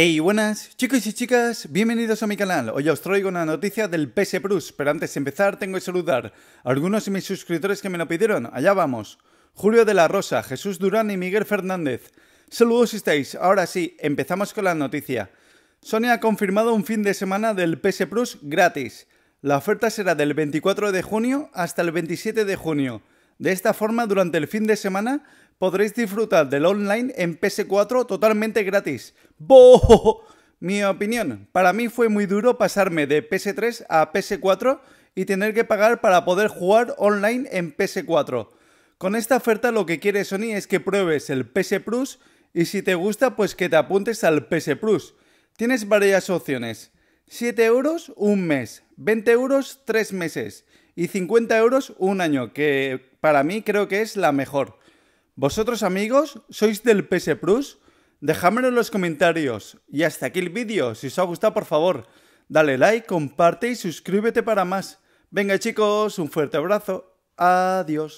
Hey, buenas chicos y chicas, bienvenidos a mi canal. Hoy os traigo una noticia del PS Plus, pero antes de empezar tengo que saludar a algunos de mis suscriptores que me lo pidieron. Allá vamos. Julio de la Rosa, Jesús Durán y Miguel Fernández. Saludos estáis. Ahora sí, empezamos con la noticia. Sony ha confirmado un fin de semana del PS Plus gratis. La oferta será del 24 de junio hasta el 27 de junio. De esta forma, durante el fin de semana podréis disfrutar del online en PS4 totalmente gratis. ¡Bo! Mi opinión, para mí fue muy duro pasarme de PS3 a PS4 y tener que pagar para poder jugar online en PS4. Con esta oferta lo que quiere Sony es que pruebes el PS Plus y si te gusta pues que te apuntes al PS Plus. Tienes varias opciones. 7 euros un mes, 20 euros 3 meses y 50 euros un año, que para mí creo que es la mejor. ¿Vosotros amigos sois del PS Plus? Dejadmelo en los comentarios. Y hasta aquí el vídeo. Si os ha gustado, por favor, dale like, comparte y suscríbete para más. Venga chicos, un fuerte abrazo. Adiós.